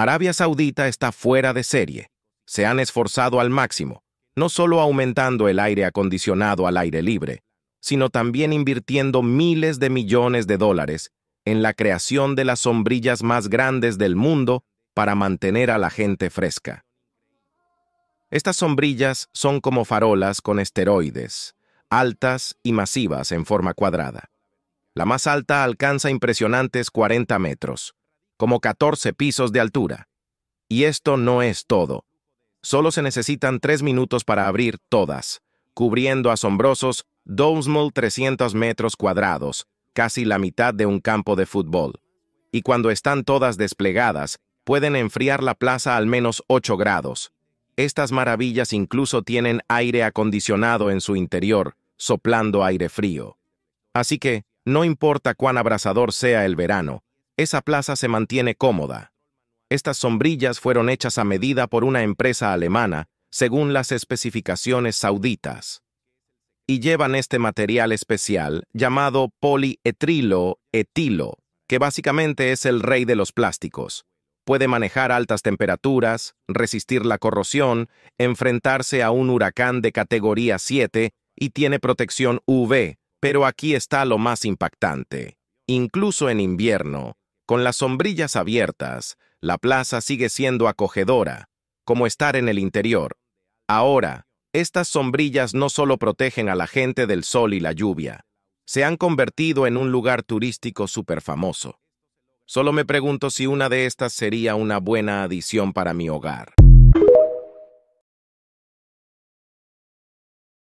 Arabia Saudita está fuera de serie. Se han esforzado al máximo, no solo aumentando el aire acondicionado al aire libre, sino también invirtiendo miles de millones de dólares en la creación de las sombrillas más grandes del mundo para mantener a la gente fresca. Estas sombrillas son como farolas con esteroides, altas y masivas en forma cuadrada. La más alta alcanza impresionantes 40 metros, como 14 pisos de altura. Y esto no es todo. Solo se necesitan 3 minutos para abrir todas, cubriendo asombrosos 300 metros cuadrados, casi la mitad de un campo de fútbol. Y cuando están todas desplegadas, pueden enfriar la plaza al menos 8 grados. Estas maravillas incluso tienen aire acondicionado en su interior, soplando aire frío. Así que, no importa cuán abrasador sea el verano, esa plaza se mantiene cómoda. Estas sombrillas fueron hechas a medida por una empresa alemana, según las especificaciones sauditas. Y llevan este material especial llamado polietrilo etilo, que básicamente es el rey de los plásticos. Puede manejar altas temperaturas, resistir la corrosión, enfrentarse a un huracán de categoría 7 y tiene protección UV, pero aquí está lo más impactante. Incluso en invierno, con las sombrillas abiertas, la plaza sigue siendo acogedora, como estar en el interior. Ahora, estas sombrillas no solo protegen a la gente del sol y la lluvia, se han convertido en un lugar turístico súper famoso. Solo me pregunto si una de estas sería una buena adición para mi hogar.